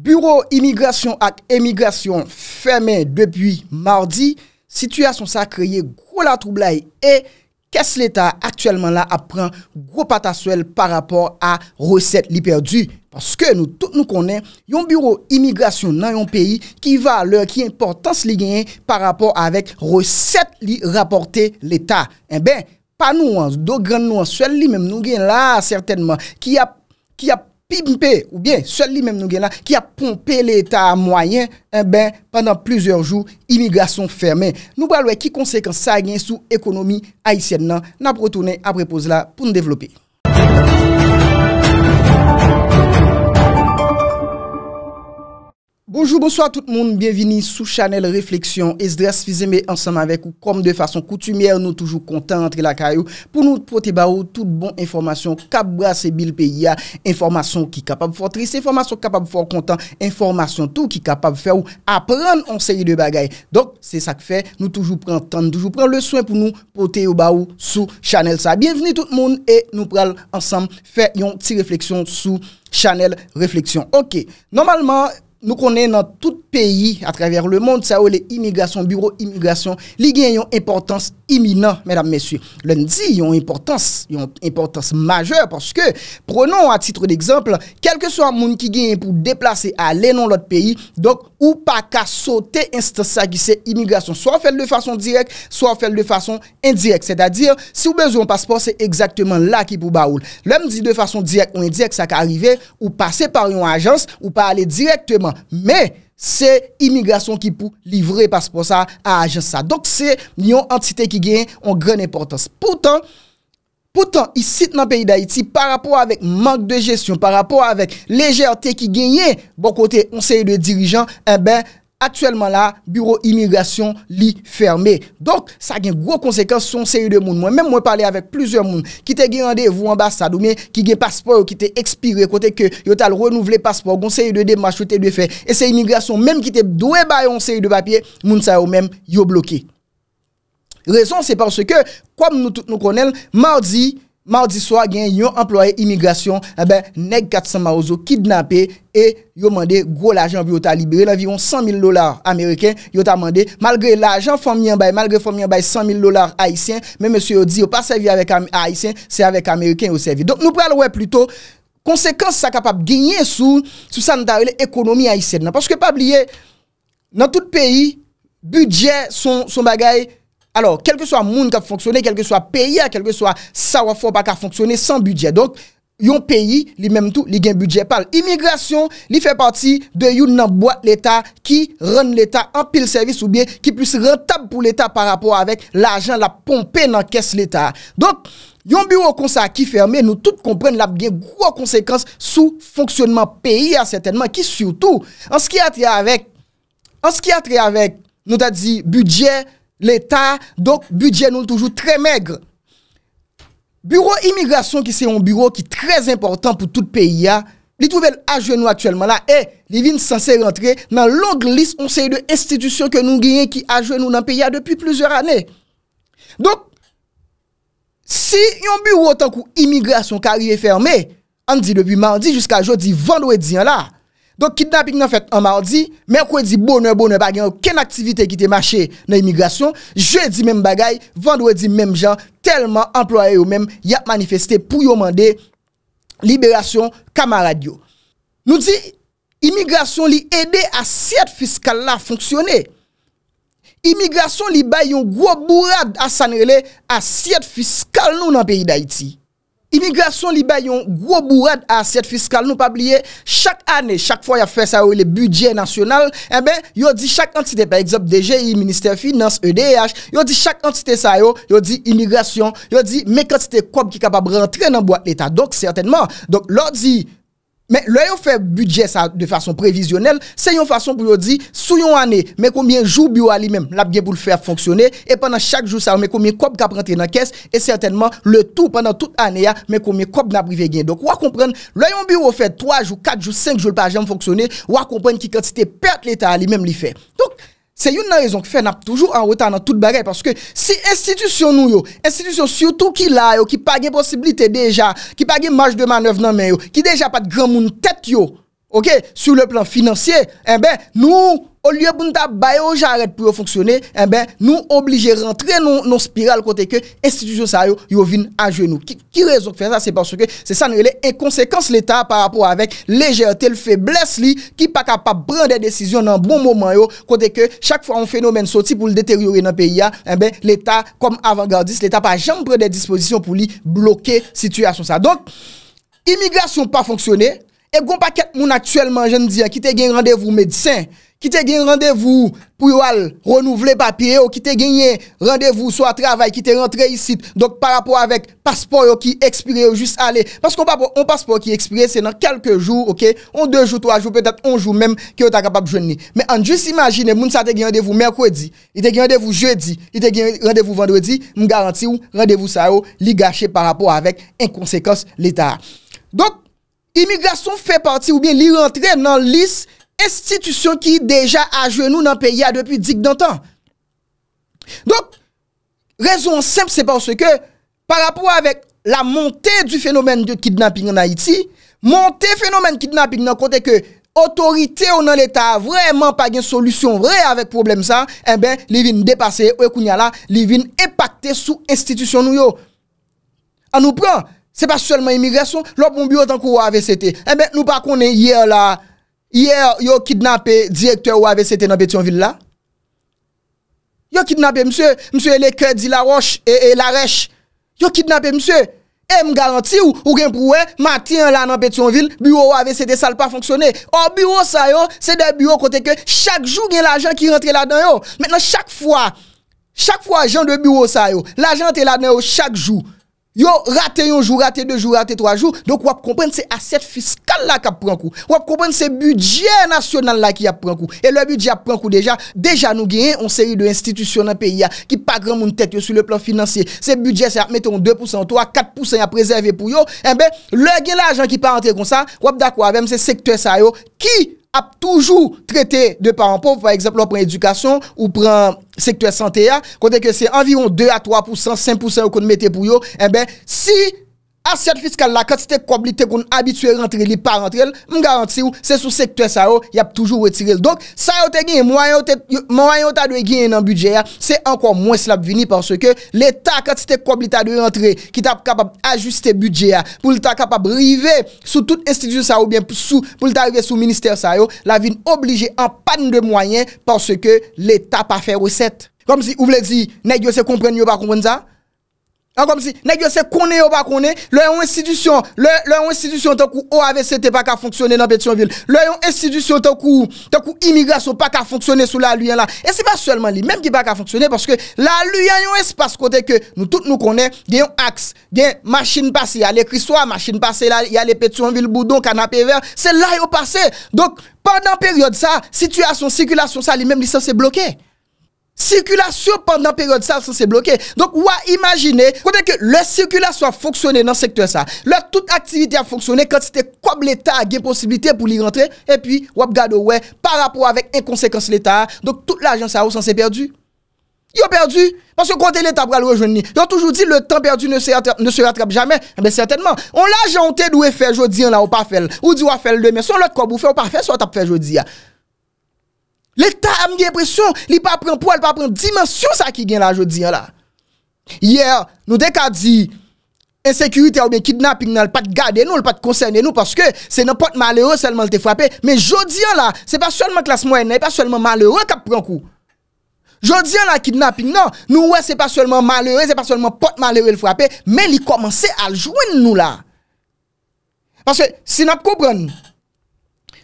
Bureau imigrasyon ak emigrasyon feme depi mardi, sityasyon sa kreye gwo la troublai e, kes l'Etat aktuellement la apren gwo patasyon par rapport a reset li perdi. Paske nou tout nou konen, yon bureau imigrasyon nan yon peyi, ki va lor ki importans li genye par rapport avek reset li raporte l'Etat. E eh ben, pa nou an, do gen nou an, swel li menm nou gen la, certainman, ki ap, Pi mpe ou bien sel li menm nou gen la ki ap pompe l'Etat a mwayen, e eh ben, pandan plizor jou, imigrasyon ferme. Nou balwe ki konsekans sa gen sou ekonomi aisyen non? nan, nan ap retounen ap repoz la pou nou devlope. Bonjou, bonsoit tout moun, bienvini sou chanel Reflexyon e sdras fizeme ansam avek ou kom de fason koutumier nou toujou kontan antre la karyou pou nou pote ba ou tout bon informasyon kab brase bil pe ya informasyon ki kapab for tri se informasyon kapab for kontan informasyon tou ki kapab fe ou apren onseye de bagay donk se sak fe nou toujou pren tan toujou pren le souen pou nou pote ba ou sou chanel sa bienvini tout moun e nou pral ansam fe yon ti refleksyon sou chanel Reflexyon Ok, normalman... Nou konen nan tout peyi a traver le monde, sa ou le imigrasyon, bureau imigrasyon, li genyon importansi. imminent, mesdames, messieurs. Lundi, ils ont importance, importance majeure parce que, prenons à titre d'exemple, quel que soit le monde qui vient pour déplacer, aller dans l'autre pays, donc, ou pas qu'à sauter instance qui c'est immigration, soit faire de façon directe, soit faire de façon indirecte. C'est-à-dire, si vous avez besoin de passeport, c'est exactement là qui vous baoule. L'homme dit de façon directe ou indirecte, ça peut arriver, ou passer par une agence, ou pas aller directement. Mais, Se imigrasyon ki pou livre pasposa a aje sa. Donk se, nyon antite ki genyen an gren importans. Poutan, poutan, isit nan peyi da iti, par apou avèk mank de jesyon, par apou avèk lejèrte ki genyen, bon kote, onseye de dirijan, ebe... Eh Atuellement la, bureau immigration li fermé. Donk, sa gen gro konsekans son seri de moun. Mwen mwen pale avèk plusieurs moun. Ki te gen rendez-vous ambassade ou men ki gen paspoi ou ki te ekspire. Kote ke yo tal renouvle paspoi ou gon seri de démarche ou te defè. E se immigration menm ki te dwe bayon seri de papye, moun sa yo menm yo bloke. Rezon se parce ke, kwa m nou konen, mardi... Moudi swa gen yon employe imigrasyon, ebe eh neg 400 maouzo kidnapè e yon mande gwo l'ajan pou yon ta libere, nan viron 100 000 lola Ameriken yon ta mande. Malgre l'ajan fòm yon bay, malgre fòm yon bay 100 000 lola Aisyen, men mèsyo yon di yon pa servi Aisyen, se avèk Ameriken yon servi. Don nou pral wè pluto konsekans sa kapap genye sou sou san dawele ekonomi Aisyen nan. Paske pabliye nan tout peyi, budget son bagay genye. alor, kelke swa moun ka fonksyone, kelke swa peya, kelke swa sa wafo pa ka fonksyone san budye. Donk, yon peyi, li menm tout, li gen budye. Parle, imigrasyon, li fe pati de yon nan boite l'Etat ki ren l'Etat an pil servis ou bien ki plus rentable pou l'Etat par rapport avek l'ajan la pompe nan kes l'Etat. Donk, yon bureau konsa ki ferme, nou tout kompren la gen gro konsekans sou fonksyonman peyi asetenman ki surtout, ans ki atre avek, ans ki atre avek, nou ta dizi, budye, L'Etat, donk, budget nou l toujou tre megre. Bureau Immigration ki se yon bureau ki trez important pou tout peyi ya, li touvel aje nou aktuelman la, e, li vin sanse rentre nan long list onseye de institusyon ke nou gwenye ki aje nou nan peyi ya depi plezor ane. Donk, si yon bureau tan kou Immigration ka arrive ferme, an di depi mandi jiska jodi vandou et diyan la, Don kidnapping nan fèt an mardi, men kwe di boner, boner, bagay, ou ken aktivite ki te mache nan imigrasyon. Jeudi men bagay, vendwe di men jan, telman employe ou men ya manifeste pou yo mande liberasyon kamaradyo. Nou di imigrasyon li ede a siyat fiskal la fonksyone. Imigrasyon li bay yon gwo bourad a sanrele a siyat fiskal nou nan peyi da iti. Immigrasyon li ba yon Gwo bourad aset fiskal nou pa blye Chak ane, chak fwa ya fe sa yo Le budget nasyonal Ebe, eh yo di chak antite Par exemple DGI, Minister Finance, EDH Yo di chak antite sa yo Yo di immigrasyon Yo di mekantite koum ki kapab rentre nan boat l'Etat Donk certainman Donk lor di men lè ah, yon fè budget sa de fason previsionel, se yon fason pou yon di, sou yon anè, men koumye jou biyo ali men, lap gen pou l fè fonksyonè, e penan chak jou sa, men koumye kop ka prentè nan kes, e certainman le tou, penan tout anè ya, men koumye kop na prive gen. Dok wak kompren, lè yon biyo fè 3 jou, 4 jou, 5 jou, l pa jèm fonksyonè, wak kompren ki kantite perte l etan ali men li fè. Dok, Se yon nan rezon ki fè nan toujou an wè tan nan tout bagay, paske si institisyon nou yo, institisyon si yon tou ki la yo, ki pa gen posibilite deja, ki pa gen marj de man wèv nan men yo, ki deja pat gran moun tèt yo, Ok, sur le plan financier, eh nou, ou liye pou nta bayo jaret pou yo fonksyoner, eh nou oblige rentre nou spiral kote ke institusyon sa yo yo vin a genou. Ki rezon kwen sa, se pansoke se sanrele en konsekans l'Etat par rapport avek lejerte, le feblesse li ki pa kapap prende desisyon nan bon moment yo kote ke chak fwa un fenomen soti pou l'deteriori nan peyi ya, eh l'Etat kom avangardis, l'Etat pa jem pre de disposisyon pou li bloke situasyon sa. Donk, imigrasyon pa fonksyoner, E goun pa ket moun aktuelman jen diya, ki te gen yon randevou medisyen, ki te gen yon randevou pou yon al renouvle papye, ou ki te gen yon randevou sou a travay, ki te rentre yisit, donk par rapport avek paspoy ou ki ekspire ou jist ale, paskou an paspoy ou ki ekspire, se nan kelke jou, ok, an de jou, to a jou, petat an jou menm, ki yo ta kapab jwen ni. Men an jist imagine, moun sa te gen yon randevou merkwedi, yon te gen yon randevou jedi, yon te gen yon randevou vendredi, moun garanti ou rande Immigrasyon fè parti ou bien li rentre nan lis Estitisyon ki deja a genou nan peya Depi dik dantan Dok Rezon semp se parce ke Par apou avèk la montè du fenomen De kidnapping nan Haiti Montè fenomen kidnapping nan kontè ke Otorite ou nan l'Etat Vreman pa gen solusyon vre Avèk problem sa Eben eh li vin depase ou e kounyala Li vin epakte sou institisyon nou yo An nou pran Se pa solman imigresyon, lop moun bureau tankou WVCT. E eh men nou pa konen yè la, yè yo kidnapè direktè WVCT nan Betionville la. Yo kidnapè msè, msè lè kèd di la roche e, e la reche. Yo kidnapè msè, e m garanti ou gen prouè, matin la nan Betionville, bureau WVCT sal pa fonksyonè. Or bureau sa yo, se de bureau kote ke, chak jou gen la jant ki rentre la dan yo. Men nan chak fwa, chak fwa jant de bureau sa yo, la jant e la dan yo chak jou. Yo, rate yon jou, rate de jou, rate 3 jou, donk wap kompren se aset fiskal la ki ap pran kou. Wap kompren se budget nasyonal la ki ap pran kou. E le budget ap pran kou deja, deja nou genye, on seri de institisyon nan peyi ya, ki pa gran moun tet yo sou le plan finansye. Se budget se ap mette yon 2%, 3, 4% yon ap prezerve pou yo, eh enbe, le genye la ajan ki pa rentre kon sa, wap da kwa, vem se sekte sa yo, ki? ap toujou trete de paranpon, fwa egzemplon pran edukasyon, ou pran sektwè santeya, kote ke se anviron 2 à 3%, 5% ou kon mette pou yo, ebe, eh si... Asyat fiskal la, katite kwa bli te kon abitue rentre li, pa rentre li, m garanti ou se sou sekte sa yo, oh, yap toujou wetire li. Donk, sa yo te gine, mwayen yo ta dwe gine nan budget ya, se anko mwen slap vini, parce ke l'Etat katite kwa bli ta dwe rentre, ki ta kapab ajuste budget ya, pou l'ta kapab rive sou tout institut sa yo, pou l'ta rive sou minister sa yo, la vin oblige an pan de mwayen parce ke l'Etat pa fe reset. Kom si ou vle di, nek yo se kompren yo pa kompren za? Nèk yo se konè yo pa konè, lè yon institisyon, lè yon institisyon tan kou OVC te pa ka fonksyonè nan Pétionville, lè yon institisyon tan kou imigrasyon pa ka fonksyonè sou la luyen la. E se pa sèlman li, mèm ki pa ka fonksyonè, paske la luyen yon espase kote ke nou tout nou konè, gen yon aks, gen yon machine passe, yon ekriswa, machine passe, yon Pétionville, Boudon, Canapé, cè lè yon passe. Donk, pandan peryode sa, sityasyon, sikylasyon sa, li mèm li sa se blokè. Sirkulasyon pandan peryon sa, sa se bloke. Donk wap imagine, kote ke le sirkulasyon a foksyone nan sektor sa. Le tout aktivite a foksyone kante se te kwab leta a gen posibilite pou li rentre. E pi wap gado we, pa rapou avèk en konsekwens leta a. Donk tout la jans a ou sa se perdu. Yo perdu. Pans yo konte le tabral wajouni. Yo toujou di le tan perdu ne se rattrape jamen. E eh ben certainman. On la jante nou e fè jodi an la ou pa fèl. Ou di wap fèl demè. Son lòt kwa bou fè ou pa fè, son tap fè jodi a. L'Etat amdi epresyon, li pa pran po, li pa pran dimensyon sa ki gen la jodi an la. Ye, nou dek adi, ensekirite oube kidnaping nan, li pat gade nou, li pat konseyne nou, paske se nan pot malere, selman li te fwapen. Men jodi an la, se pa selman klas mwen, ne, se pa selman malere kap pran kou. Jodi an la, kidnaping nan, nou we se pa selman malere, se pa selman pot malere li fwapen, men li komanse aljwen nou la. Paske, se nan pou pran nou.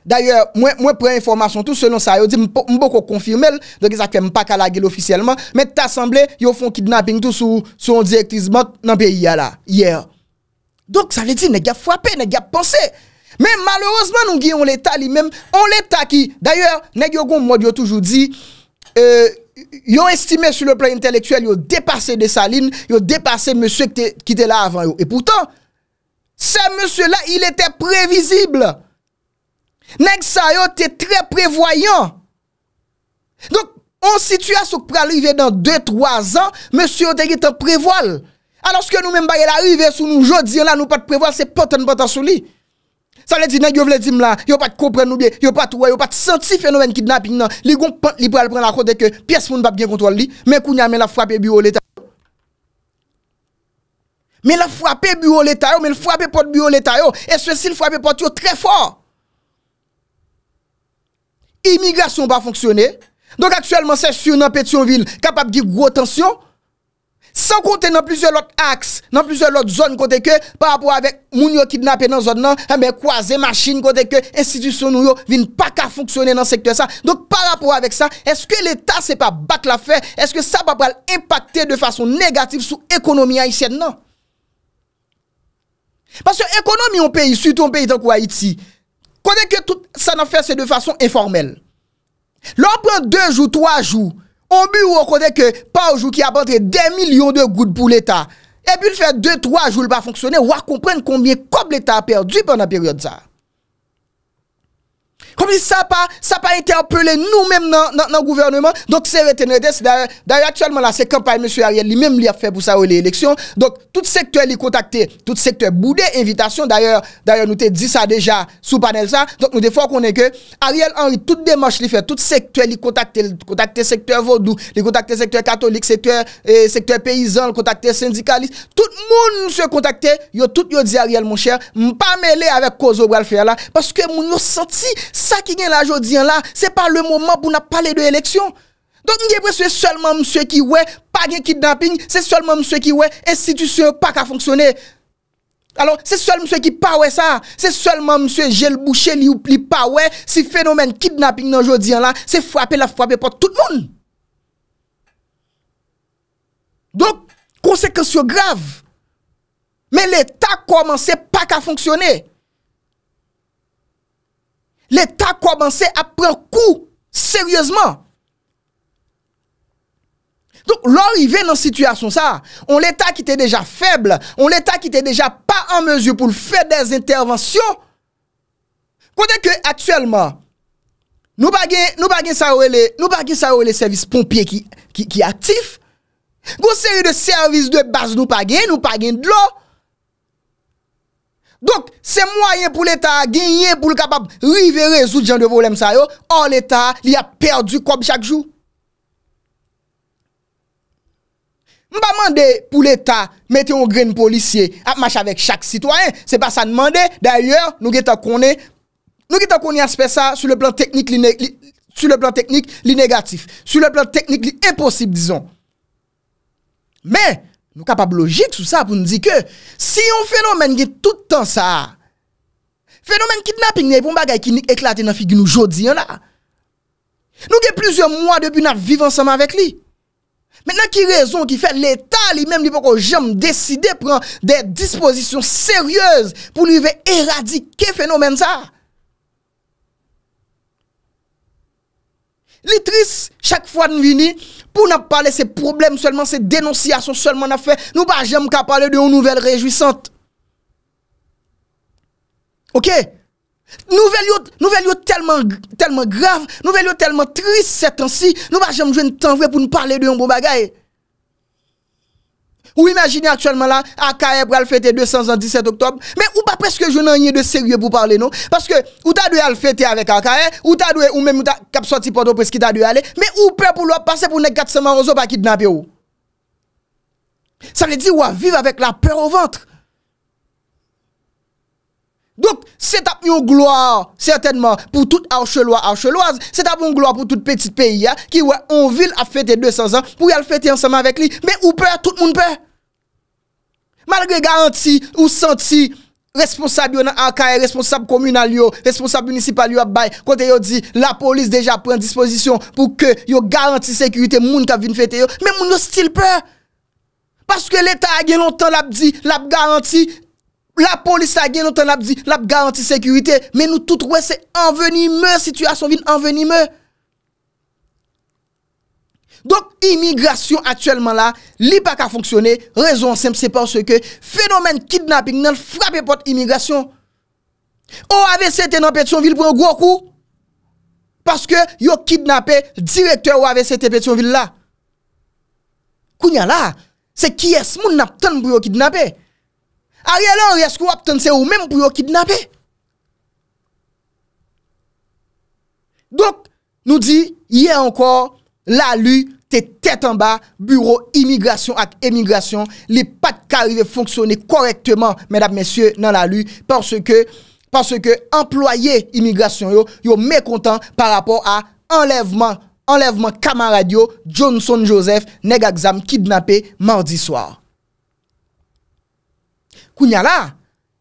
D'ayor, mwen pren informasyon tou, se non sa yo di, mbo ko konfirme l, do ki sa kem pa kalage l ofisyeleman, met tasemble, yo fon kidnapping tou sou yon direktizman nan pe yi ya la. Yeah. Dok sa li di, ne gya fwape, ne gya pense. Men malerozman, nou gye, on le ta li men, on le ta ki. D'ayor, ne gyo goun, mwen yo toujou di, yo estime sou le plan intelektuel, yo depase de sa lin, yo depase monsye ki te la avan yo. E poutan, se monsye la, il ete previzible. Nèg sa yo te très prévoyant. Donc, on situation qui peut arriver dans 2-3 ans, monsieur te prévoile. Alors que nous-mêmes, il arrivé sous nous aujourd'hui, là, nous pas de prévoir, c'est pas de pas lui. Ça veut dire, nèg yo vle dim là, yo pas de comprendre nous bien, yo pas de yo pas de senti phénomène kidnapping nan. Li gon pente li prendre la côté que pièce moun pas bien contrôle li, mais kounya men la frappe bureau l'état. Mais la frappe bureau l'état, mais le frappe porte bureau l'état et ceci le frappe porte très fort. Immigrasyon pa fonksyonè. Donk aksyèlman sech sou nan petyon vil kapap giv gwo tansyon. San kontè nan plizèl lòt aks, nan plizèl lòt zon kote ke, pa rapò avèk moun yo kidnapè nan zon eh nan, amè kwa zè machin kote ke, institisyon yo vin pa ka fonksyonè nan sektyon sa. Donk pa rapò avèk sa, eske l'Etat se pa bak la fè, eske sa pa pa l'impakte de fason negatif sou ekonomi ayisyè nan. Pas yo ekonomi yon peyi, sutou yon peyi tan kwa Haiti, Konè ke tout sa nan fè se de fason informel. Lò an pren 2 jou, 3 jou, an bu wò konè ke pa ou jou ki apante 10 milyon de gout pou l'Etat, e bu l'fè 2, 3 jou l'ba fonksyonè, wò a komprenn konbien kop l'Etat a perdi pwè nan peryode sa. Kom li sa pa... Sa pa interpele nou mèm nan... Nan gouvernement... Donk se retenete... Se dare... Dare aktuelman la... Se kampanye monsie Ariel... Li mèm li a fe pou sa ou li eleksyon... Donk... Tout sektue li kontakte... Tout sektue bou de evitasyon... Dare... Dare nou te di sa deja... Sou panel sa... Donk nou te fò konen ke... Ariel Henry... Tout demanche li fe... Tout sektue li kontakte... Kontakte sektue Vodou... Li kontakte sektue katolik... Sektue... Sektue peyizan... Kontakte syndikalist... Tout moun monsie kontakte... Yo tout yo di Ariel m Sa ki gen la jodi an la, se pa le mouman pou na pale de eleksyon. Don, nye bre se selman mswe ki we, pa gen kidnapping, se selman mswe ki we, institusyon pa ka fonksyone. Alon, se selman mswe ki pa we sa, se selman mswe jel boucher li oupli pa we, si fenomen kidnapping nan jodi an la, se fwapen la fwapen pa tout moun. Don, konsekensyon grav. Men l'Etat kouman se pa ka fonksyone. l'Etat kwa bansè apren kou seryèzman. Donk lor ive nan situasyon sa, on l'Etat ki te deja feble, on l'Etat ki te deja pa an mezyou pou l'fè des intervansyon, kou de ke atyèlman, nou bagen sa ou e le servis pompye ki aktif, gwo seri de servis de bas nou bagen, nou bagen dlo, Donk, se mwayen pou l'Etat genye pou l'kapap rivere zout jan devolem sa yo, an l'Etat li a perdu kob chak jou. Mpa mande pou l'Etat mette yon gren policye ap mach avek chak sitwayen, se pa sa demande, d'ayor, nou ge ta koni, nou ge ta koni aspe sa su le plan teknik li negatif, su le plan teknik li imposib dizon. Men! Nou kapab logik sou sa pou nou di ke si yon fenomen ge toutan sa, fenomen kidnapping ne yon bagay ki ni eklate nan figi nou jodi yon la. Nou ge plizyon mwa depi nan vivan sama vek li. Men nan ki rezon ki fe l'Etat li menm li pou kon jom deside pren de disposisyon seryez pou li ve eradike fenomen sa. Les tristes, chaque fois nous venons pour nous parler ces problèmes seulement, ces dénonciations seulement nous ne Nous pas jamais parler de nouvelles réjouissantes. réjouissante. OK Nouvelles nouvelle tellement, tellement grave, nouvelle tellement tristes ces temps-ci, nous pas jamais jouer temps pour nous parler de un bon bagaille. Ou imagine aksyonman la, a kae pou al fete 217 oktob, men ou pa peske jounan yi de serye pou parle nou, paske ou e, ta dwe al fete avek a kae, ou ta dwe ou menm ou ta kapso ti poto peske ta dwe ale, men ou pe pou lwa pase pou nek 4 seman ozo pa kit nabye ou. Sa li di wwa vive avek la peur o ventre. Dok, se tap yon gloa, certainman, pou tout arche loa arche loaz, se tap yon gloa pou tout petite peyi ya, ki wwa on vil a fete 200 an, pou yal fete anseman avek li, men ou pe, tout moun pe, Malgre garanti ou santi responsab yo nan ankaye, responsab komu nan liyo, responsab municipal yo ap bay, kote yo di la polis deja pren disposisyon pou ke yo garanti sekurite moun ta vin fete yo, men moun yo stil pe. Paske l'Etat a gen lontan la ap di, la ap garanti, la polis a gen lontan la ap di, la ap garanti sekurite, men nou tout wè se anveni mè, si tu a son vin anveni mè. Donk, imigrasyon atyèlman la, li pa ka fonksyonè, rezon semp seporsè ke fenomen kidnaping nan frapè pot imigrasyon. Ou avè sète nan Petionville pou yon gwo kou? Paske yon kidnapè direktè ou avè sète Petionville la. Kounya la, se ki es moun nap tèn pou yon kidnapè? A rè lè, ou es kou ap tèn se ou mèm pou yon kidnapè? Donk, nou di, yè ankon la luy akwè. Te tèt an ba, bureau imigrasyon ak emigrasyon, li pat kari ve fonksyonè korektèman, mèdap mèsyè nan la lù, porsè ke, porsè ke, employè imigrasyon yo, yo mèkontan par rapport a enlèvman, enlèvman kamaradyo, Johnson Joseph, negakzam, kidnapè mardi swar. Kou nya la,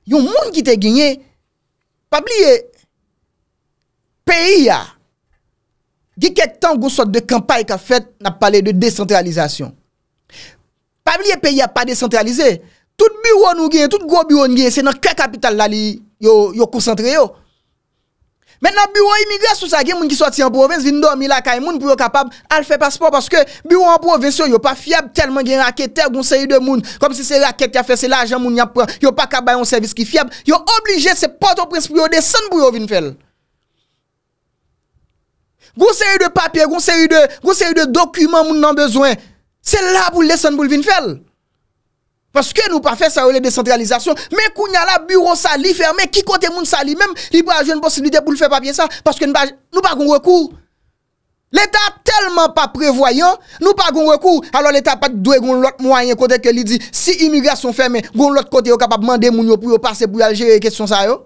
yon moun ki te genye, pa bliye, peyi ya, Di kek tan goun sot de kampay ka fet na pale de descentralizasyon. Pabliye peyi a pa descentralize, tout bureau nou gen, tout gro bureau nou gen, se nan kre kapital la li yo konsantre yo. Men nan bureau imigres ou sa gen, moun ki sot si an provins, vin do mi la kay moun pou yo kapab alfe paspor paske bureau an provins yo yo pa fiyab telman gen rakete, telman gen seri de moun, kom si se rakete ya fese la ajan moun ya pran, yo pa kabay an servis ki fiyab, yo oblije se poto prins pou yo desen pou yo vin fel. Goun seri de papye, goun seri de dokumen moun nan bezwen. Se la pou lè son pou l'vin fèl. Paske nou pa fè sa ou lè décentralizasyon. Mè kounya la bureau sa li fermè, ki kote moun sa li mèm. Li pou aje un posibilite pou lè fè papye sa. Paske nou pa goun rekou. L'Etat telman pa prevoyan, nou pa goun rekou. Alors l'Etat pati dwe goun lot mwayen kote ke li di. Si imigrasyon fermè, goun lot kote yo kapap mande moun yo pou yo pase pou aljere. Kèson sa yo?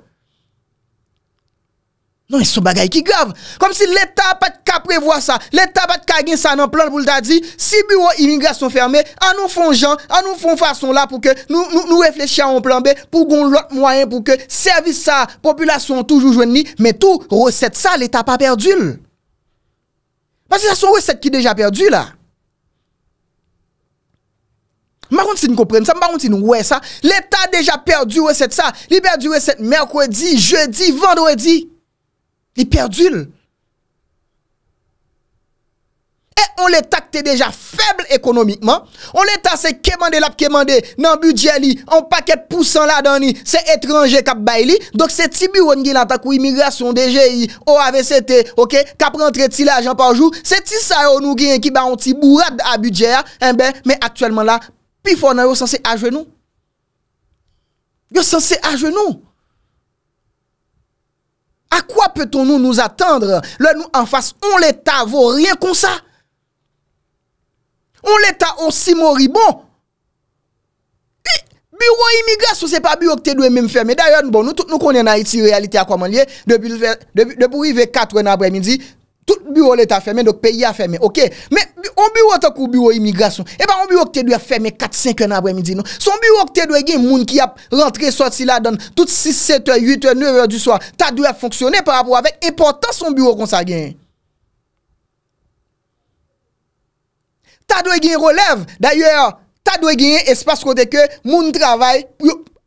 Non, sou bagay ki gov. Kom si l'Etat pat ka prevo sa. L'Etat pat ka gen sa nan plan pou l'da di. Si bureau imigrasyon ferme, an nou fon jan, an nou fon fason la pou ke nou refleche an plan be, pou gon lot mwayen pou ke servis sa. Populasyon toujou jwen ni, metou, reset sa, l'Etat pa perdu l. Masi sa son reset ki deja perdu la. Mwakonti si nou kompren, mwakonti si nou wè sa, l'Etat deja perdu reset sa. Li berdi reset merkwedi, jeudi, vendredi. Iper dul. E on le takte deja feble ekonomikman. On le tasse kemande lap kemande nan budget li. An paket pousan la dan li. Se etranje kap bay li. Dok se ti bi won gen la tak ou imigrasyon DGI, OAVCT, kap rentre ti la ajan pa oujou. Se ti sa yo nou gen ki ba on ti bourad a budget ya. En ben, me aktuelman la, pi fò nan yo sanse aje nou. Yo sanse aje nou. A kwa peuton nou nou attendre lè nou an fase? On l'Etat vò rien kon sa. On l'Etat on si mori bon. Biro imigras ou se pa biro kte dwe men fè. Men d'ayon nou konen a iti realite akwa man liye. Debou i ve kat wè nan bre midi. Tout bureau lè t'a fermè, dok peyi a fermè, ok? Mè, on bureau t'a kou bureau imigrasyon, e eh pa on bureau kte dwe fermè 4-5 an apre midi, non? Son bureau kte dwe gen moun ki ap rentre, sorti la dan, tout 6-7 an, 8 an, 9 an du soan, ta dwe a fonksyonè par rapport avèk, e portan son bureau kon sa gen. Ta dwe gen relèv, d'ayèr, ta dwe gen espas kote ke, moun travay,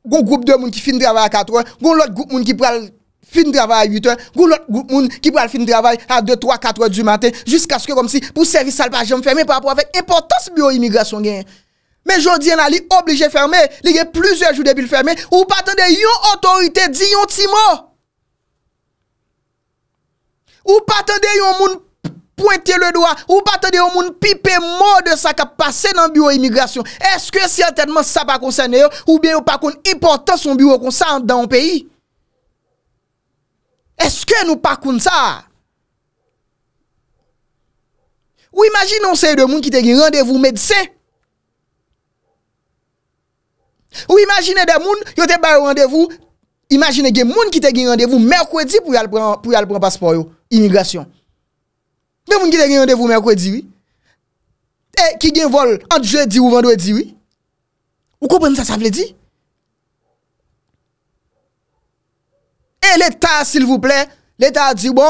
goun goup de moun ki fin travay a 4 an, goun lòt goup moun ki pral, fin dravay 8 an, goulot moun ki pral fin dravay a 2, 3, 4 an du maten, jisk aske kom si, pou servis salpajan fèmè, pa pou avek importans biro imigrasyon gen. Me jodi en a li oblije fèmè, li gen plizè joudè bil fèmè, ou paten de yon otorite di yon timo. Ou paten de yon moun pointe le doa, ou paten de yon moun pipe mò de sa ka pase nan biro imigrasyon. Eske si atenman sa pa konsen yo, ou bien yo pa kon importans yon biro konsen dan yon peyi. Eske nou pa koun sa? Ou imagine nou se yon moun ki te gen rendezvous medse? Ou imagine gen moun ki te gen rendezvous merkwedi pou yal pran paspor yo? Immigrasyon. Gen moun ki te gen rendezvous merkwedi, oui. E ki gen vol andje di ou vandwe di, oui. Ou koupen sa safle di? Ou koupen sa safle di? Et l'Etat, s'il vous plaît, l'Etat a dit, bon,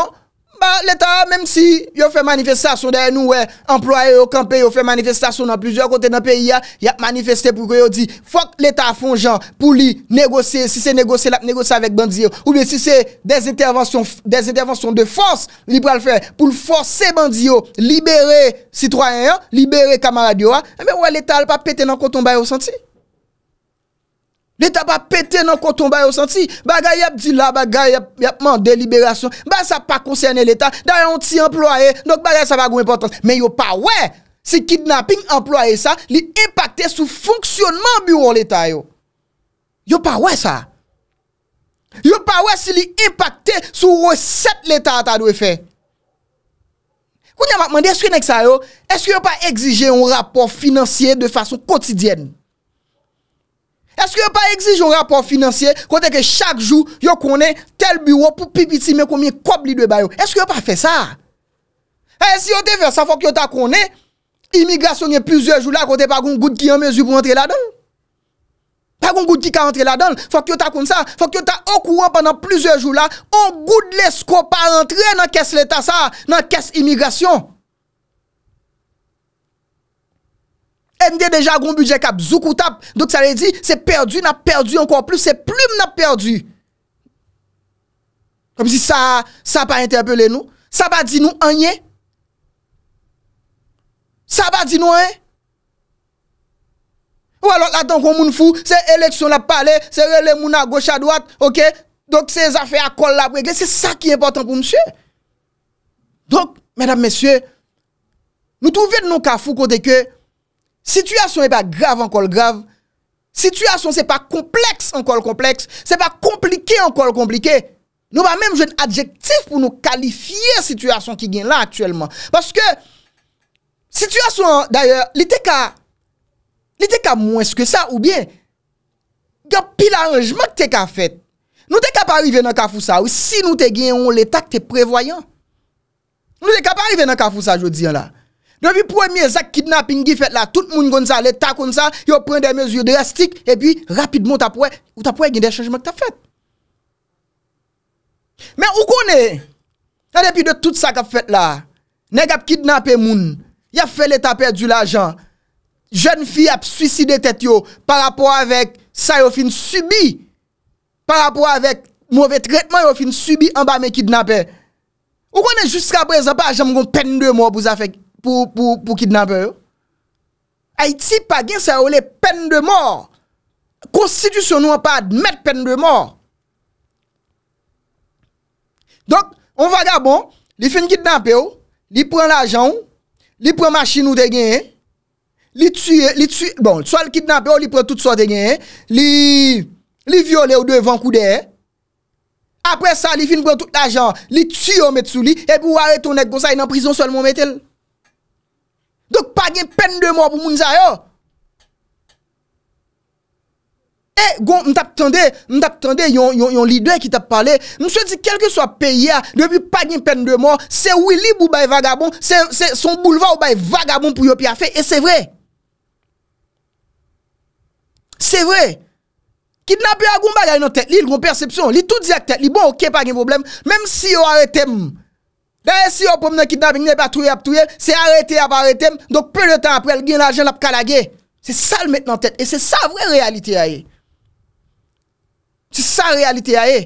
ben l'Etat, mèm si yo fè manifestasyon derè nou, wè, employè yo, kampe, yo fè manifestasyon nan plusieurs kote nan peyi ya, ya manifestè pou kè yo di, fòk l'Etat fòn jan pou li negosè, si se negosè la, negosè avèk bandi yo, ou mè si se des intervansyon, des intervansyon de fòns li pral fè, pou l'fònsè bandi yo, li bère sitroyen, li bère kamaradi yo, mè mè wè l'Etat al pa pète nan konton bè yo santi. L'Etat pa pete nan konton ba yo senti. Bagay yap di la, bagay yap man deliberasyon. Ba sa pa konseyne l'Etat. Da yon ti employe, nok bagay sa va goun importans. Men yo pa we, si kidnapping employe sa, li impakte sou fonksyonman biyon l'Etat yo. Yo pa we sa. Yo pa we si li impakte sou reset l'Etat a ta dwe fe. Kounye ma mande, eske nek sa yo, eske yo pa exije yon rapor finansye de fason kotidyen? Eske yon pa exige yon rapor financier kote ke chak jou yon konen tel bureau pou pipiti men kon mi kop li dwe bayon? Eske yon pa fe sa? Hey, eh, si yon te fe sa, fok yon ta konen, imigrasyon yon plusieurs jou la kote pa kon gout ki yon mezi pou entre la don? Pa kon gout ki ka entre la don, fok yon ta kon sa, fok yon ta okouan panan plusieurs jou la, on gout lesko pa entre nan kes leta sa, nan kes imigrasyon. nd deja goun budget kap, zouk ou tap, dok sa le di, se perdu, na perdu, ankon plou, se plou, na perdu, kom si sa, sa pa interpele nou, sa pa di nou, anye, sa pa di nou, anye, ou alo, la ton kon moun fou, se eleksyon la pale, se rele moun la gocha doat, ok, dok se zafè akol la pwege, se sa ki important pou msye, dok, mèdame msye, nou tou vide nou ka fou kote ke, mèdame msye, Situasyon e pa grav ankol grav Situasyon se pa kompleks ankol kompleks Se pa komplike ankol komplike Nou pa menm jen adjektif pou nou kalifiye Situasyon ki gen la aktuelman Paske Situasyon d'ayor Li te ka Li te ka mweske sa ou bien Gyan pil aranjman ki te ka fet Nou te ka parive nan ka fousa Ou si nou te gen yon letak te prevoyan Nou te ka parive nan ka fousa jodi an la Depi pwemye zak kidnapingi fet la, tout moun kon sa, le ta kon sa, yo pren de mezu yo drastik, e pi rapidmon ta pwè, ou ta pwè gen de chanjman ki ta fet. Men ou kon e, depi de tout sa kap fet la, neg ap kidnapen moun, ya fele ta perdul a jan, jen fi ap suicide tet yo, par apwa avèk sa yo fin subi, par apwa avèk mwove tretman yo fin subi, an ba men kidnapen. Ou kon e, jist ka prezapajan mwen pen de moun pou zafek, pou kidnapè ou. Aiti pa gen sa ou le pen de mor. Konstitusyon ou an pa admet pen de mor. Donk, on vaga bon, li fin kidnapè ou, li pren l'ajan ou, li pren machin ou te gen, li tsu, bon, sou al kidnapè ou, li pren tout sou te gen, li viole ou de ven kou de, apre sa, li fin pren tout l'ajan, li tsu ou met sou li, e pou waretou net kon sa y nan prizon sou al mou met el. Gok pa gen pen de mò pou moun zayò. E, mtap tende, mtap tende, yon lidwe ki tap pale, mswe di, kelke swa peyi ya, debi pa gen pen de mò, se wili bou bay vagabon, se son bouleva ou bay vagabon pou yopi afe, e se vre. Se vre. Kitnape a goun bagay nan tek, li yon perception, li tout di ak tek, li bon, ok, pa gen problem, menm si yo aretem, Deye si yo pou mnen kitna bing ne pa touye ap touye, se arete ap aretem, donk peu de tan apre el gen la jen ap kalage. Se sal met nan tet, e se sa vre realite a ye. Se sa realite a ye.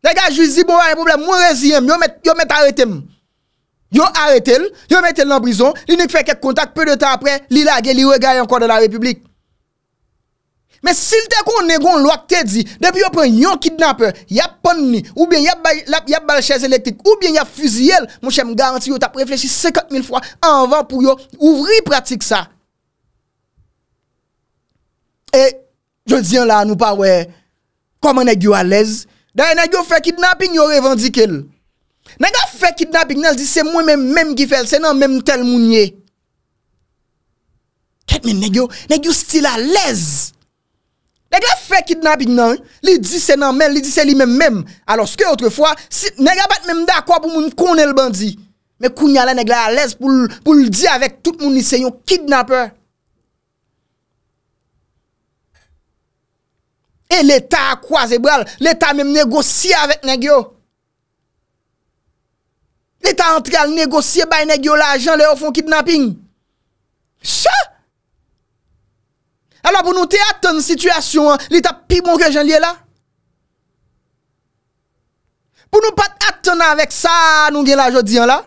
Dega, jwi zi bo a yon problem, mwen rezi yon, yon met aretem. Yon arete el, yon met el nan brison, li nik fe ket kontak, peu de tan apre, li lage, li regaye anko de la republik. Men sil te kon negyon lo ak te di, debi yo pren yon kidnapper, yap ponni, ou bien yap balchez elektik, ou bien yap fuziyel, mwen chèm garanti yo tap reflechi 50.000 fwa, anvan pou yo, ouvri pratik sa. E, yo diyan la anou pa we, koman negyon alez, daye negyon fe kidnapping yo revandik el. Negyon fe kidnapping, nan di se mwen men menm gifel, se nan menm tel mounye. Ket men negyon, negyon stil alez, Nèk la fè kidnaping nan, li di se nan men, li di se li men men, aloske outre fwa, nèk la bat men mdakwa pou moun konen l bandi. Mè kounya la nèk la alèz pou l di avèk tout moun ni se yon kidnapè. E l'Etat a kwa ze bral, l'Etat men mnègosye avèk nèk yo. L'Etat antre al nègosye bay nèk yo l'ajan lè yo fon kidnaping. ala pou nou te aton situasyon an, li tap pi bon ke jan liye la. Pou nou pat aton an vek sa nou gen la jodi an la,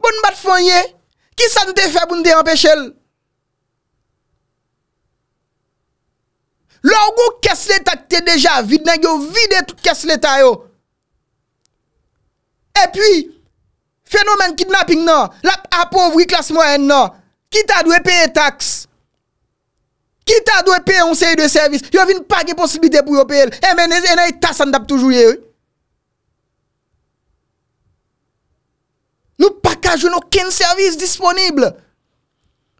pou nou bat fanyen, ki sa nou te fe pou nou te anpechel. Loro kese letak te deja, vide nan yo, vide tout kese letay yo. E pi, fenomen kidnapping nan, lap apovri klasmanen non. nan, ki ta dwe peye taks, Qui t'a dû payer un série de services Yo pas de possibilité pour payer. Et eh, mais les états ça n'a toujours Nous pas qu'à jouer aucun service disponible.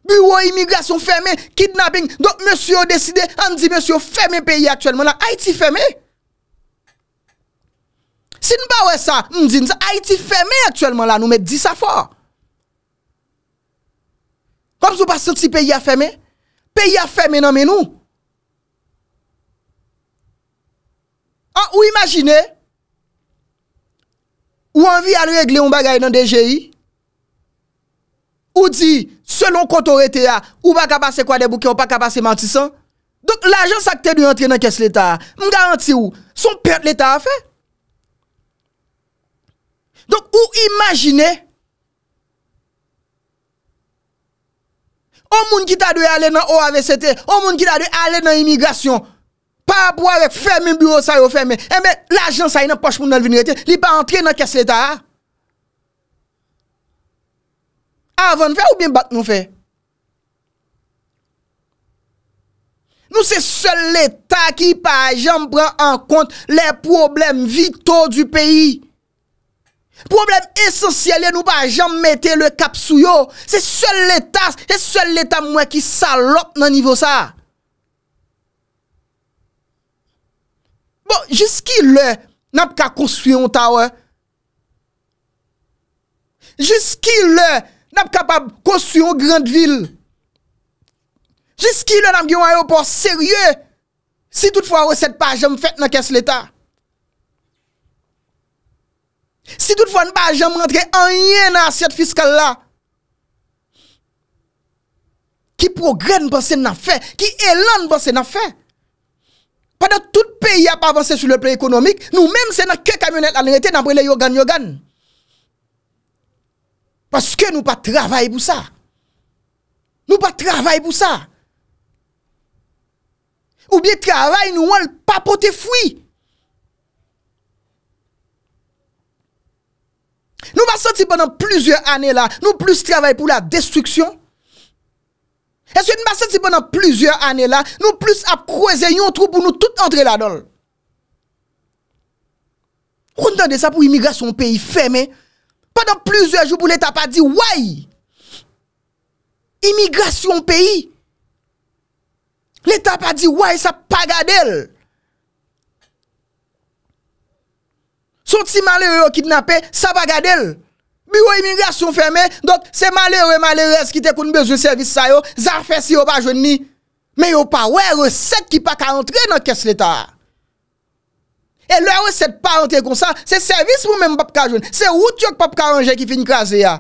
Bureau immigration fermé, kidnapping. Donc monsieur a décidé, on dit monsieur fermé pays actuellement. Là, Haïti fermé. Si nous pas ça, on dit Haïti fermé actuellement là, nous mettons 10 ça fort. Comme si vous pas senti pays a fermé. peyi a ferme nan menou. Ah, ou imajine, ou anvi al regle ou bagaye nan DGI, ou di, selon kontorete ya, ou baka base kwa debu ki ou baka base mantisan, donk l'ajan sakte nou yon tre nan kes leta a, mga anti ou, son perte leta a fe. Donk ou imajine, ou imajine, O moun ki ta dwe ale nan OAVCT, o moun ki ta dwe ale nan imigrasyon, pa pou avek ferme mburo sa yo ferme. Eme, la jan sa yon poch pou nan vinirete, li pa entre nan kes leta a. Ah. Avon, fe ou bie bat nou fe? Nou se sol leta ki pa jom pran an kont le problem vito du peyi. Problem esensyele nou ba jom mette le kapsou yo, se sel l'Etat mwen ki salot nan nivou sa. Bon, jiski le nanp ka konsuyon tawe, jiski le nanp ka pa konsuyon grand vil, jiski le nanp ki yon a yo por serye, si tout fwa wè set pa jom fèt nan kes l'Etat. Si tout fwa n pa ajam rentre anye nan asyat fiskal la Ki progrene ba sen na fe, ki elan ba sen na fe Pa da tout peyi ap avanse sou le pre ekonomik Nou menm se nan ke kamyonel an rete nan brele yogan yogan Paske nou pa travay pou sa Nou pa travay pou sa Ou biye travay nou wal papote fwi Nou bas soti bonan plusieurs ane la, nou plus travay pou la destriksyon. Eswe, nou bas soti bonan plusieurs ane la, nou plus ap kwezen yon trou pou nou tout entre la dol. Khoutan de sa pou imigrasyon peyi feme, bonan plusieurs jou pou l'Etat pa di, woy! Imigrasyon peyi! L'Etat pa di, woy sa pagadel! Sont si malere yo kidnapè, sa bagadel. Biro emigrasyon fermè, donk se malere, malere, eskite koun bezou servis sa yo, zarfè si yo pa jwen ni. Me yo pa wè, yo sèk ki pa ka rentre nan kes leta. E lè wè sèk pa rentre kon sa, se servis moun mè m pap ka jwen. Se wout yo k pap ka anje ki fin krasè ya.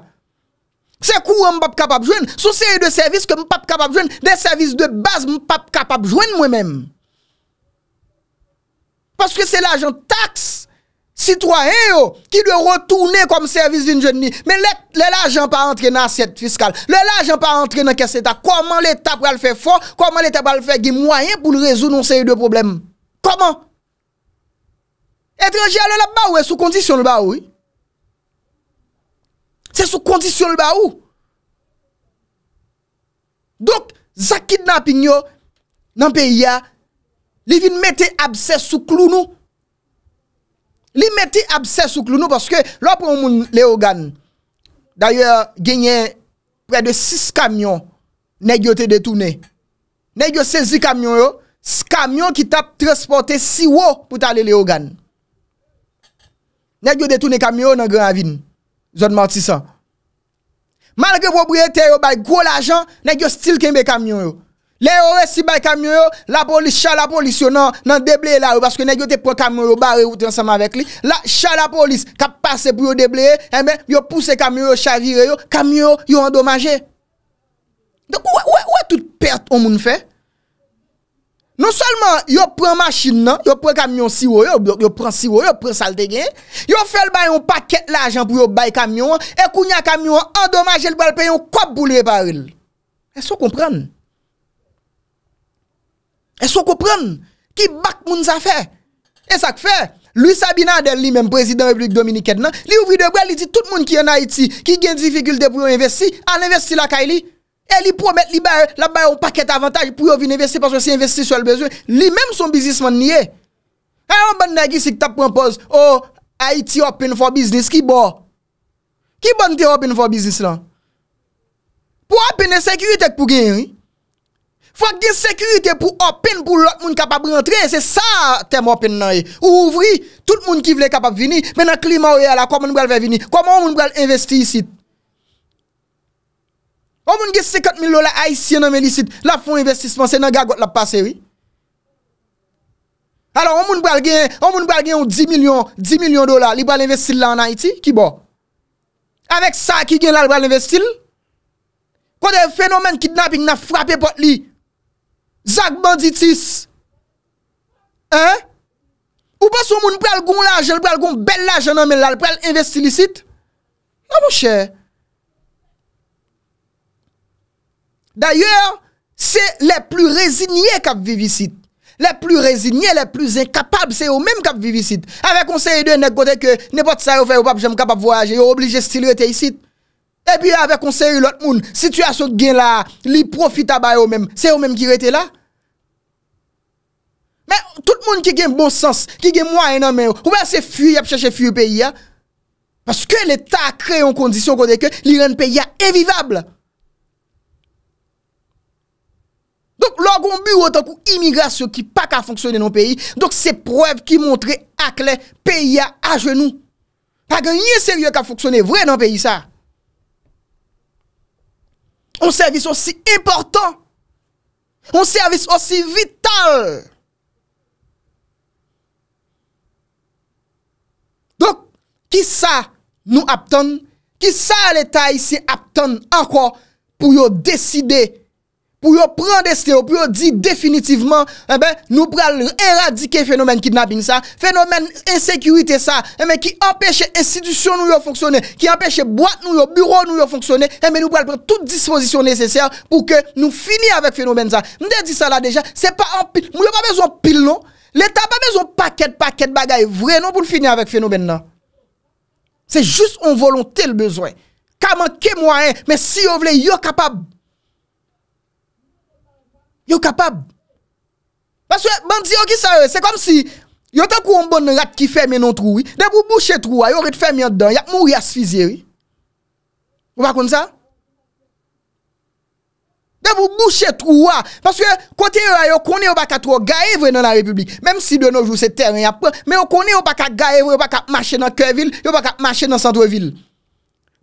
Se kou m pap ka pap jwen, sou seri de servis ke m pap ka pap jwen, de servis de baz m pap ka pap jwen mwen mèm. Paske se l'ajant taks, Citroen yo, ki dwe retourne kom servis vin jen mi. Men lè l'ajan pa entre nan asyet fiskal. Lè l'ajan pa entre nan kes etat. Koman l'etat pa l'fè fon, koman l'etat pa l'fè gi mwayen pou l'rezoun nou se yu de problem. Koman? Etre jè alè la ba ou, e sou kondisyon l'ba ou? Se sou kondisyon l'ba ou? Dok, zakid nan pinyo, nan peyi ya, li vin mette abses sou klou nou, Li meti abses sou klo nou, paske lò pou moun le ogan. Daryo genye pre de 6 kamyon negyo te detoune. Negyo sezi kamyon yo, kamyon ki tap transporte si wo pou tali le ogan. Negyo detoune kamyon nan gran vin. Zon moutisa. Malge vobriye te yo bay gwo la jan, negyo stil kembe kamyon yo. Le yo resi bay kamyon yo, la polis, chan la polis yo nan debleye la yo paske nen yo te pren kamyon yo, bare yo, transeman vek li. La chan la polis ka pase pou yo debleye, eh yo puse kamyon yo, chan vire yo, kamyon yo, yo endomaje. Dok ou e tout perte ou moun fe? Non solman yo pren masjid nan, yo pren kamyon siwo yo, yo pren siwo yo, yo pren salte gen, yo fel bay yon paket la ajan pou yo bay kamyon, e kounya kamyon endomaje l pou alpe yon kwa boule paril. E so kompran? E so kopren, ki bak moun zafè. E sak fè, Louis Sabinade, li menm prezident republik Dominikèd nan, li ouvi de bre, li ti tout moun ki en Haiti, ki gen zifikilte pou yo investi, an investi la ka li, e li promet li baye, la baye un paket avantaj pou yo vin investi, paswa si investi sol bezou, li menm son bizis man niye. E an ban nagi si ki tap prampoz, oh, Haiti open for bizis, ki bo? Ki ban te open for bizis lan? Po open e sekiritek pou gen yon? Fwa gen sekri te pou open pou lot moun kapap rentre. Se sa tem open nan e. Ou ouvri, tout moun ki vle kapap vini. Men a klima ou e ala, kwa moun bral ve vini. Kwa moun moun bral investi yisit? Moun moun gen 50 mil lola aisyen nan men yisit. La fon investis monsen nan gagot la pase wii. Alo moun moun bral gen, moun moun bral gen yon 10 milyon, 10 milyon dola. Li bral investil la nan iti, ki bo. Awek sa ki gen la li bral investil. Kwa de fenomen kidnapping na frape pot li... Zak banditis. Hein? Ou pa sou moun prel goun lajel, prel goun bel lajel nan men lajel, prel investilisit? Nan mou chè. D'ayor, se le plu reziniye kap vivisit. Le plu reziniye, le plu zin kapab, se yo men kap vivisit. Ave konser yon de net kote ke, ne pot sa yo fè yo pap jem kapap voyaj, yo oblije stil yote yisit. E pi ave konser yon lot moun, situasyon gen la, li profita bayo men, se yo men kirete la. Mè, tout moun ki gen bon sens, ki gen mwa enan mè ou, ou mè se fuy ap chache fuy yon peyi ya. Paske l'Etat kre yon kondisyon kode ke, li ren peyi ya evivable. Donk, lor konbu ou otan kou imigrasyon ki pa ka fonksyonnen yon peyi, donk se preb ki montre ak le peyi ya ajenou. A gen yon serye ka fonksyonnen, vre nan peyi sa. On servis osi important, on servis osi vital. Ki sa nou aptan, ki sa l'Etat yisi aptan anko pou yo deside, pou yo prende este, pou yo di definitivman, eh nou pral eradike fenomen kidnapping sa, fenomen insecurity sa, eh ki empèche institution nou yo fonksyone, ki empèche boite nou yo, bureau nou yo fonksyone, eh nou pral pral tout disposition neseser pou ke nou fini avèk fenomen sa. Nou de di sa la deja, mou yo pa bezon pil non, l'Etat pa bezon paket paket bagay vre non pou l'fini avèk fenomen nan. Se jist on volontel bezwen Kaman kemwaen Men si yo vle, yo kapab Yo kapab Baswe, ban diyo ki sa Se kom si Yo tenkou yon bon rat ki ferme yon trou Denkou bouche trou a, yo ret ferme yon dan Yak mou yas fizye Ou bakoun sa? Yo pou boucher troua. Paske kote yo a yo koni yo baka troua garevwe nan la republik. Mem si de nou jou se terren ya pran. Me yo koni yo baka garevwe, yo baka mache nan krevil, yo baka mache nan santrevil.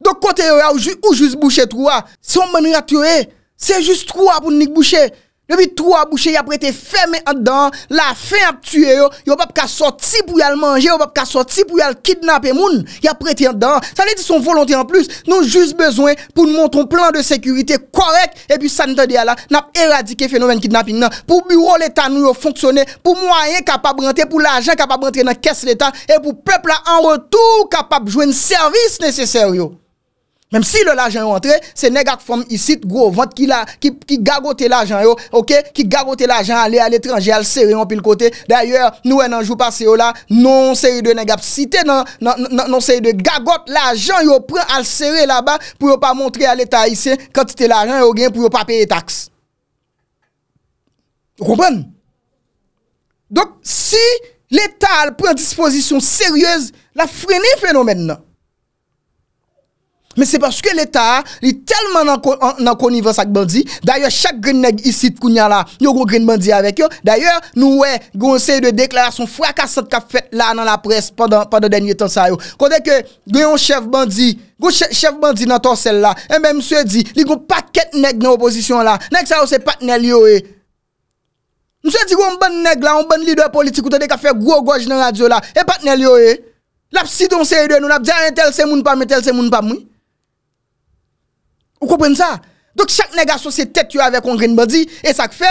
Dok kote yo a yo ou jous boucher troua. Son meni ya troue. Se jous troua pou nik boucher. Depi 3 boucher, y ap rete feme an dan, la fe ap tue yo, y ap ap ka soti pou y al manje, y ap ap ka soti pou y al kidnap e moun, y ap rete an dan. Sa le di son volonti an plus, nou juz bezwen pou nou monton plan de sekurite korek, e pi sanita di ala, nap eradike fenomen kidnap in nan. Pou bureau l'Etat nou yo fonksyone, pou mwayen kapab rente, pou l'ajan kapab rente nan kes l'Etat, e pou pepla an retou kapab jwen servis neseseryo. Mèm si lè l'ajan yon rentre, se negak fòm isit, gro, vant ki gagote l'ajan yon, ok, ki gagote l'ajan alè al etranje, al serè yon pi l'kote. D'ayèr, nou wè nanjou pa seyo la, non serè de negap, si te nan, non serè de gagote l'ajan yon, pren al serè la ba pou yon pa montre al etan isi, kante te l'ajan yon gen pou yon pa pèye taks. Rompèn? Dok, si l'etan al pren disposisyon seryez, la frene fenomen nan. Men se paske l'Etat li telman nan konnivansak bandi, daye chak grin neg isit kounya la, nyon kon grin bandi avek yo, daye nou we goun se yode deklarasyon frakasat ka fet la nan la pres pandan denye tan sa yo. Konde eh. ke goun chev bandi, goun chev bandi nan torsel la, enbe mswe di, li goun paket neg nan oposisyon la, neg sa yo se patnel yo e. Mswe di goun mbende neg la, mbende lidwa politik ou te dek a fe gro goj nan radio la, e patnel yo e. Lap si don se yode nou, lap di a ah, yon tel se moun pa mwen, tel se moun pa mwen. Ou kompren sa? Dok chak nega sou se tek yo avek onren bandi E sak fe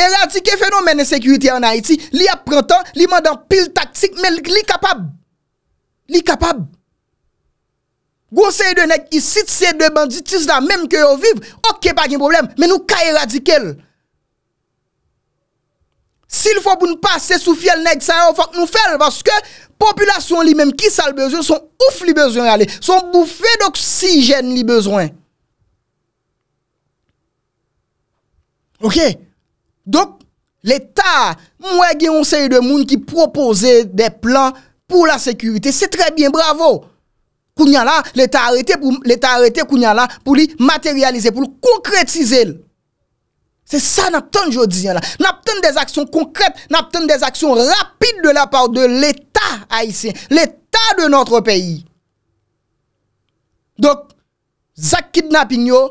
Eradike fe nou menen sekuriti an Haiti Li ap prantan Li man dan pil taktik Men li kapab Li kapab Gosey de neg I sit se de banditis la mem ke yo viv Ok pa gen problem Men nou ka eradike Sil fò pou nou pase sou fiel neg Sa fòk nou fèl Baske Populasyon li mem ki sal bezwen Son ouf li bezwen ale Son boufè d'oksijen li bezwen Ok, donk l'Etat mwen gen yon sey de moun ki propose de plan pou la sekurite. Se tre bien, bravo. Kou nyan la, l'Etat arete kou nyan la pou li materialize, pou l'konkretize l. Se sa nan ton jodi nyan la. Nan ton des aksyon konkrete, nan ton des aksyon rapide de la part de l'Etat Aisyen. L'Etat de notre peyi. Donk, zak kidnap inyo.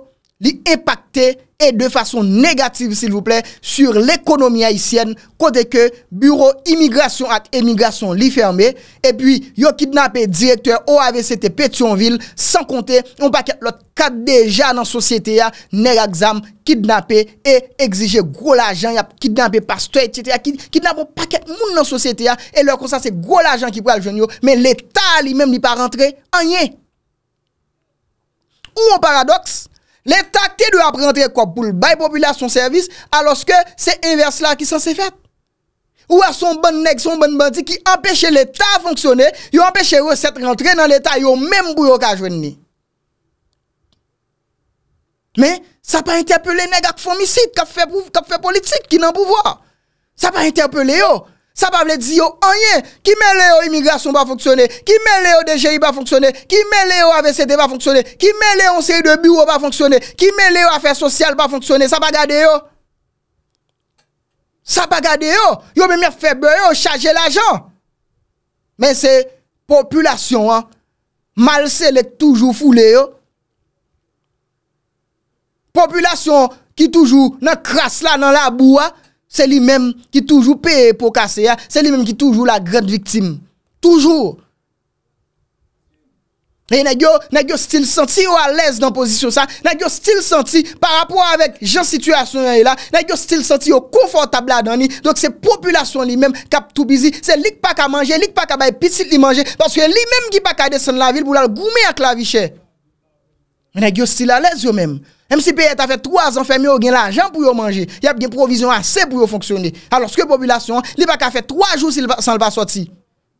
li epakte e de fason negatif sil vouple sur l'ekonomi haisyen kote ke bureau imigrasyon at emigrasyon li ferme e pi yo kidnapé direktor O.A.V.C.T. Petionville san konte yon paket lot kat deja nan sosyete ya neg aksam, kidnapé e exige gwo la jan kidnapé pastoy, kitnapé paket moun nan sosyete ya e lor konsase gwo la jan ki pral jen yo men l'Etat li menm li pa rentre anye ou an paradoxe L'État te doit rentrer quoi pour bail population service alors que c'est inverse là qui s'est fait Ou à son bon nèg, son bon bandit qui empêche l'État de fonctionner, il empêche de rentrer dans l'État, yon même pour la ni. Mais ça pas interpeller nèg ak fomicide qui fait politique qui n'en pouvoir. Ça pas interpeller eux Sa pa vle di yo anye, ki me le yo imigrasyon pa fonksyone, ki me le yo DJI pa fonksyone, ki me le yo AVCD pa fonksyone, ki me le yo sey de bureau pa fonksyone, ki me le yo afer sosyal pa fonksyone, sa pa gade yo. Sa pa gade yo, yo mi mè febè yo, chaje la jan. Men se, populasyon an, malselek toujou foule yo. Populasyon ki toujou nan kras la nan la bou a, Se li menm ki toujou pe pou kase ya, se li menm ki toujou la grede viktim. Toujou. Ne gyo stil santi yo alèz nan pozisyon sa, ne gyo stil santi par rapport avèk jan situasyon yon yon la, ne gyo stil santi yo konfortab la dani, donk se populasyon li menm kap toubizi, se lik pa ka manje, lik pa ka baye pitit li manje, paske li menm ki pa kade san la vil pou lal goume ak la vi chè. Ne gyo stil alèz yo menm. MCP a fait 3 ans fermé, il a l'argent pour manger. Il y a des provisions assez pour fonctionner. Alors que la population, il a pas fait 3 jours sans le pas sortir.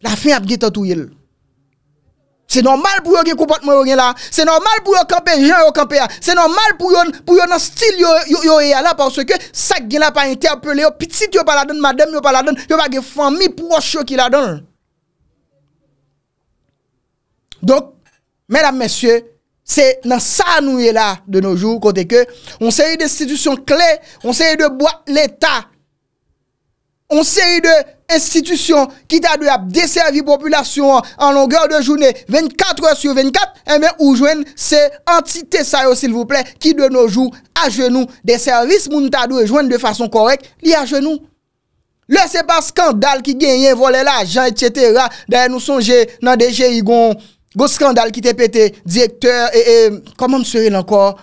La fin a été tout c'est normal pour yon comportement yon là. C'est normal pour yon camper, gens yon camper. C'est normal pour yon, pour yon style yon, yon, là parce que ça gen la pas interpellé yon. Petit yon pas la donne, madame yon pas la donne. Yon pas gen famille proche qui la donne. Donc, mesdames, messieurs, Se nan sa nouye la de noujou kote ke, on se yi de istitisyon kle, on se yi de boi l'Etat, on se yi de istitisyon ki ta dwe ap deservi populasyon an longan de jounen 24h sur 24, eme ou jwen se antite sa yo sil vouple, ki de noujou ajenou de servis moun ta dwe jwen de fason korek, li ajenou. Le se pa skandal ki genyen, vole la jen, etc. Dae nou sonje nan deje yi gon, Gou skandal ki te pete direktor e, e... Koman msiril ankor?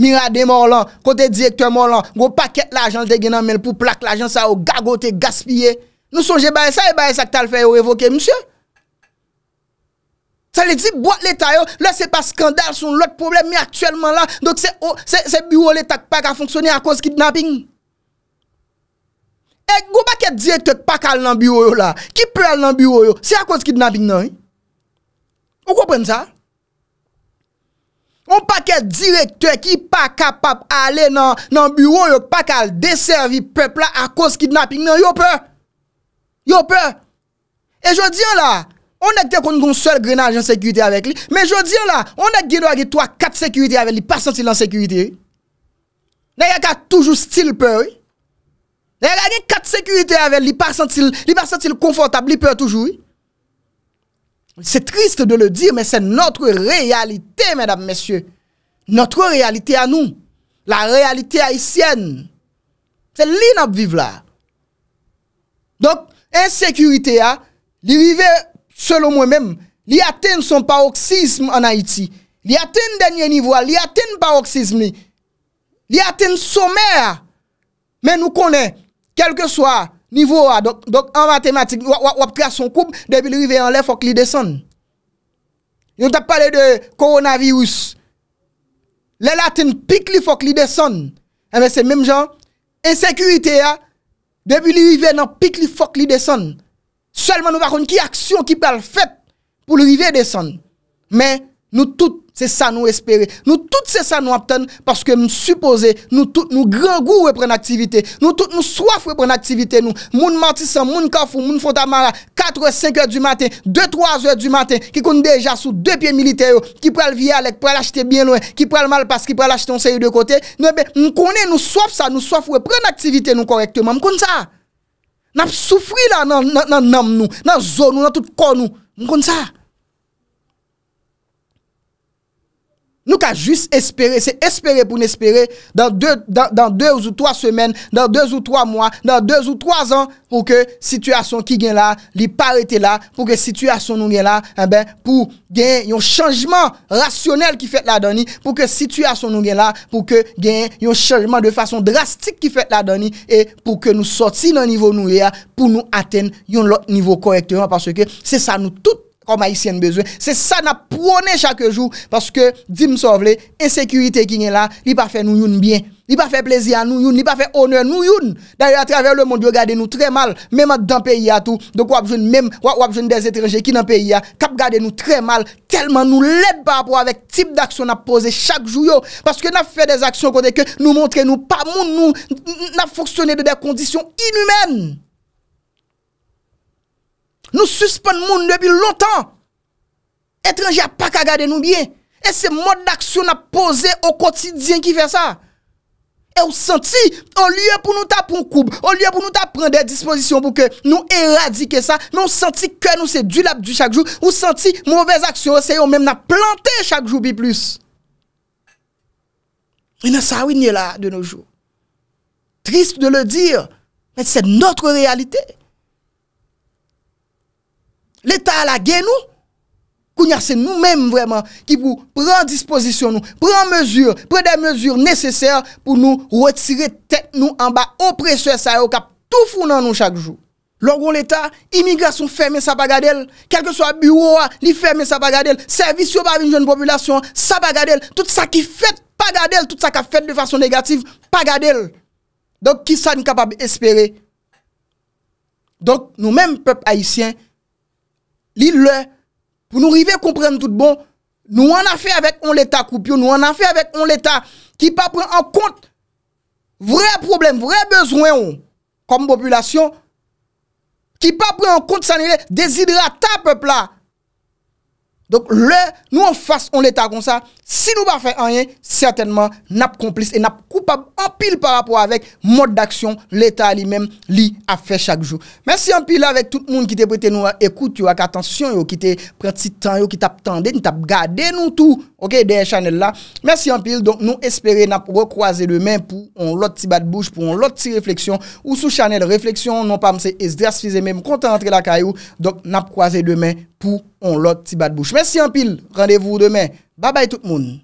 Mirade mor lan, kote direktor mor lan. Gou paket l'ajan te genan men pou plak l'ajan sa ou gagote gaspye. Nou sonje baye sa e baye sa kta l'fè yo evoke msir? Sa li di bote l'Etat yo, oh, le se pa skandal son l'ot problem mi aktuelman lan. Dok se bureau l'Etat pak a fonksyonye a kouz kidnapping. E gou paket direktor pak al nan bureau yo la. Ki pou al nan bureau yo? Se a kouz kidnapping nan yi? Ou kwa pren sa? Ou pa ke direktor ki pa kapap ale nan bureau yo, pa kal deservi pepla a kos kidnapping nan, yo pe? Yo pe? E jodi an la, ou nek te kon kon sel grenajan sekurite avek li, me jodi an la, ou nek genwa ge to a kat sekurite avek li, pa sentil an sekurite, nek a ka toujou stil pe, nek a gen kat sekurite avek li, pa sentil konfortab, li pe toujou, C'est triste de le dire, mais c'est notre réalité, mesdames, messieurs. Notre réalité à nous. La réalité haïtienne. C'est l'inop vivre là. Donc, insécurité, ah, vive selon moi-même, il atteint son paroxysme en Haïti. Li atteint dernier niveau, li atteint paroxysme, Il atteint atteint sommet. Mais nous connaissons, quel que soit Niveau A. Donc, donc en mathématiques, on trace son couple, depuis le rivière il faut qu'il descende. On avons parlé de coronavirus. Les latins piquent, il faut qu'il descende. Mais eh ben, c'est même genre, insécurité, hein. depuis le rivière dans pique, il faut qu'il descende. Seulement, nous avons une action qui peut le faire pour le rivière descendre. Mais nous tous Se sa nou espere, nou tout se sa nou apten, paske msupose, nou tout nou grangou we pren aktivite, nou tout nou swaf we pren aktivite nou, moun matisan, moun kafou, moun fontamara, 4 ou 5 ouet du maten, 2 ou 3 ouet du maten, ki kon beja sou 2 piye milite yo, ki prel vye alek, prel achete bien ouen, ki prel mal pas, ki prel achete on se yu de kote, non, nou ebe, mkone nou swaf sa, nou swaf we pren aktivite nou korekte man, mkone sa? Nap soufri la nan nam nou, nan zon nou, nan tout kon nou, mkone sa? Nou ka jist espere, se espere pou n'espere, dan 2 ou 3 semen, dan 2 ou 3 mwa, dan 2 ou 3 an, pou ke situasyon ki gen la, li parete la, pou ke situasyon nou gen la, eh pou gen yon chanjman rasyonel ki fet la dani, pou ke situasyon nou gen la, pou ke gen yon chanjman de fason drastik ki fet la dani, e pou ke nou soti nan nivou nou rea, pou nou aten yon lot nivou korektyon, pou nou aten yon lot nivou korektyon, Oma yi sien bezwe. Se sa na pwone chake jou. Paske, di msovle, ensekirite ki nye la, li pa fe nou yon bien. Li pa fe plezi an nou yon. Li pa fe oner nou yon. Darye, a traver le mond yo gade nou tre mal. Mema dan peyi a tou. Dok wap joun mèm, wap joun des etreje ki nan peyi a. Kap gade nou tre mal. Telman nou led pa apwa vek tip d'aksyon na pose chak jou yo. Paske na fe des aksyon kote ke nou montre nou pa moun nou. Na foksyone de de kondisyon inhumen. Nou suspon moun nou bi lontan. Etranji a pa ka gade nou biye. E se mode d'aksyon na pose ou kotidyen ki fe sa. E ou senti, ou liye pou nou ta pon koub, ou liye pou nou ta prende dispozisyon pou ke nou eradike sa, nou senti ke nou se dulap di chak jou, ou senti mouvez aksyon, se yo mèm na plante chak jou bi plus. E nan sa ou ni la de nou jou. Triste de le dir, men se notre realite. l'État la gué nous. c'est nous-mêmes vraiment qui pour prendre disposition nous, prendre mesure, prendre des mesures nécessaires pour nous retirer tête nous en bas oppresseur ça au cap tout fou dans nous chaque jour. Lorsqu'on l'État, immigration ferme sa bagadelle, quel que soit bureau, li ferme sa bagadelle, service sur pas une jeune population, sa bagadelle, tout ça qui fait pagadelle, tout ça qui fait de façon négative, pagadelle. Donc qui ça nous capable espérer? Donc nous-mêmes peuple haïtien, Li lè, pou nou rive kompreme tout bon, nou an afe avèk on l'Etat koupio, nou an afe avèk on l'Etat ki pa pren an kont vre problem, vre bezwen ou, kom populasyon, ki pa pren an kont sanilè, desidera ta pepla. Donk lè, nou an fase on l'Etat kon sa, si nou ba fè an yè, sètenman nap komplis e nap komplis. Ou pa anpil par rapport avèk mod d'aksyon l'état li mèm li a fè chak jou. Mèsi anpil avèk tout moun ki te prete nou ak ekout yo ak atensyon yo ki te prete si tan yo ki tap tende, ni tap gade nou tou, ok, den chanel la. Mèsi anpil, donk nou espere nap re-kwaze demè pou on lot ti bat bouche, pou on lot ti refleksyon, ou sou chanel refleksyon, non pa mse es dras fizè mèm konta antre la kayou, donk nap kwaze demè pou on lot ti bat bouche. Mèsi anpil, randevou demè, babay tout moun.